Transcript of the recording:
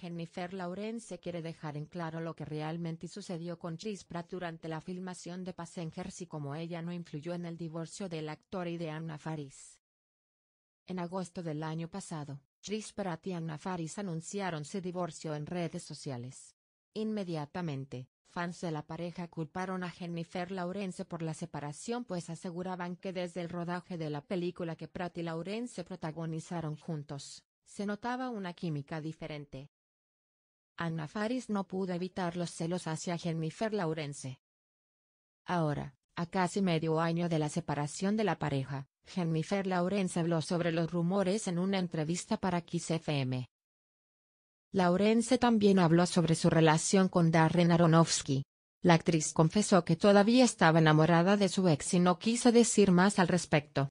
Jennifer Lawrence quiere dejar en claro lo que realmente sucedió con Chris Pratt durante la filmación de Passengers y cómo ella no influyó en el divorcio del actor y de Anna Faris. En agosto del año pasado, Chris Pratt y Anna Faris anunciaron su divorcio en redes sociales. Inmediatamente, fans de la pareja culparon a Jennifer Lawrence por la separación pues aseguraban que desde el rodaje de la película que Pratt y Lawrence protagonizaron juntos, se notaba una química diferente Anna Faris no pudo evitar los celos hacia Jennifer Laurense. Ahora, a casi medio año de la separación de la pareja, Jennifer Laurense habló sobre los rumores en una entrevista para Kiss FM. Laurence también habló sobre su relación con Darren Aronofsky. La actriz confesó que todavía estaba enamorada de su ex y no quiso decir más al respecto.